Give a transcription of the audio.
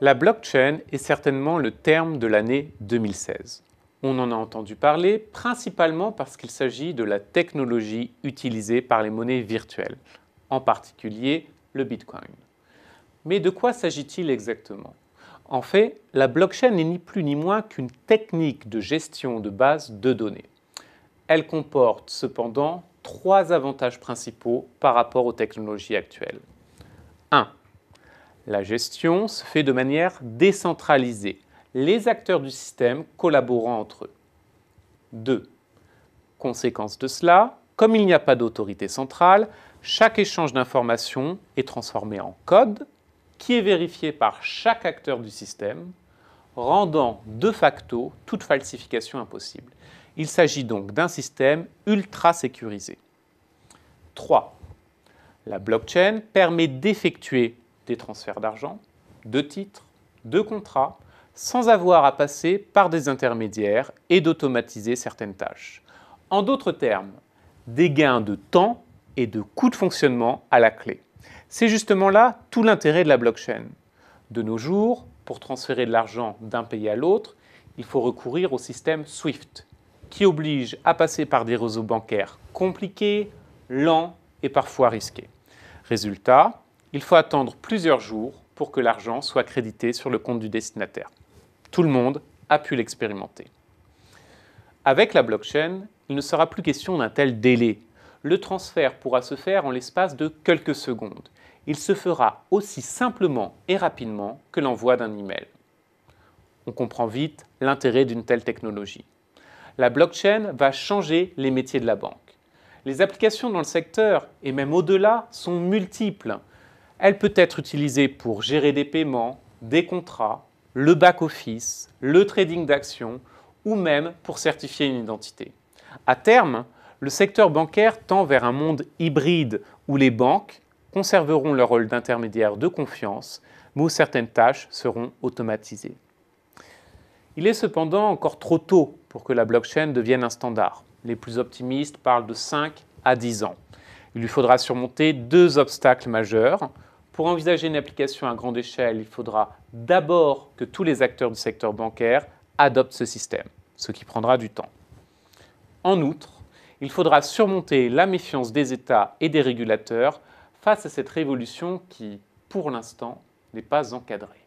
La blockchain est certainement le terme de l'année 2016. On en a entendu parler principalement parce qu'il s'agit de la technologie utilisée par les monnaies virtuelles, en particulier le Bitcoin. Mais de quoi s'agit-il exactement En fait, la blockchain n'est ni plus ni moins qu'une technique de gestion de base de données. Elle comporte cependant trois avantages principaux par rapport aux technologies actuelles. 1. La gestion se fait de manière décentralisée, les acteurs du système collaborant entre eux. 2. Conséquence de cela, comme il n'y a pas d'autorité centrale, chaque échange d'informations est transformé en code qui est vérifié par chaque acteur du système, rendant de facto toute falsification impossible. Il s'agit donc d'un système ultra sécurisé. 3. La blockchain permet d'effectuer des transferts d'argent, de titres, de contrats, sans avoir à passer par des intermédiaires et d'automatiser certaines tâches. En d'autres termes, des gains de temps et de coûts de fonctionnement à la clé. C'est justement là tout l'intérêt de la blockchain. De nos jours, pour transférer de l'argent d'un pays à l'autre, il faut recourir au système SWIFT, qui oblige à passer par des réseaux bancaires compliqués, lents et parfois risqués. Résultat, il faut attendre plusieurs jours pour que l'argent soit crédité sur le compte du destinataire. Tout le monde a pu l'expérimenter. Avec la blockchain, il ne sera plus question d'un tel délai. Le transfert pourra se faire en l'espace de quelques secondes. Il se fera aussi simplement et rapidement que l'envoi d'un email. On comprend vite l'intérêt d'une telle technologie. La blockchain va changer les métiers de la banque. Les applications dans le secteur, et même au-delà, sont multiples. Elle peut être utilisée pour gérer des paiements, des contrats, le back-office, le trading d'actions ou même pour certifier une identité. À terme, le secteur bancaire tend vers un monde hybride où les banques conserveront leur rôle d'intermédiaire de confiance, mais où certaines tâches seront automatisées. Il est cependant encore trop tôt pour que la blockchain devienne un standard. Les plus optimistes parlent de 5 à 10 ans. Il lui faudra surmonter deux obstacles majeurs. Pour envisager une application à grande échelle, il faudra d'abord que tous les acteurs du secteur bancaire adoptent ce système, ce qui prendra du temps. En outre, il faudra surmonter la méfiance des États et des régulateurs face à cette révolution qui, pour l'instant, n'est pas encadrée.